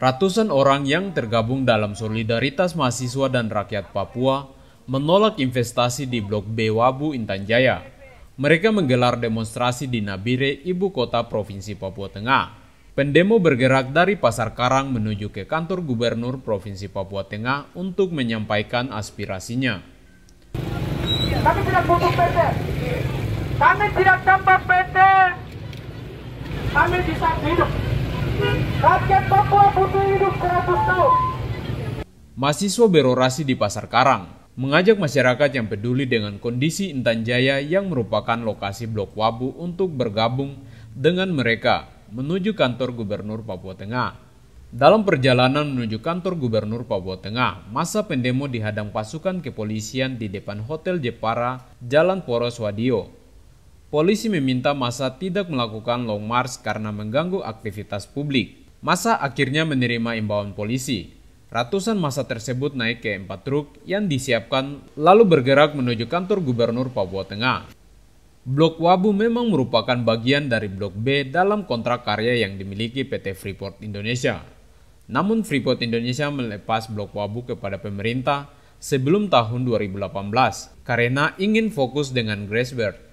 Ratusan orang yang tergabung dalam solidaritas mahasiswa dan rakyat Papua menolak investasi di Blok B Wabu Intan Jaya. Mereka menggelar demonstrasi di Nabire, ibu kota Provinsi Papua Tengah. Pendemo bergerak dari Pasar Karang menuju ke kantor Gubernur Provinsi Papua Tengah untuk menyampaikan aspirasinya. Kami tidak butuh PT. Kami tidak tanpa PT. Kami bisa hidup. Rakyat Papua butuh hidup 100 tahun. Mahasiswa berorasi di Pasar Karang mengajak masyarakat yang peduli dengan kondisi Intan Jaya yang merupakan lokasi Blok Wabu untuk bergabung dengan mereka menuju kantor Gubernur Papua Tengah. Dalam perjalanan menuju kantor Gubernur Papua Tengah, masa pendemo dihadang pasukan kepolisian di depan Hotel Jepara, Jalan Poros Wadio. Polisi meminta masa tidak melakukan long march karena mengganggu aktivitas publik. Masa akhirnya menerima imbauan polisi. Ratusan masa tersebut naik ke empat truk yang disiapkan lalu bergerak menuju kantor Gubernur Papua Tengah. Blok Wabu memang merupakan bagian dari Blok B dalam kontrak karya yang dimiliki PT Freeport Indonesia. Namun Freeport Indonesia melepas blok wabu kepada pemerintah sebelum tahun 2018 karena ingin fokus dengan Grasberg.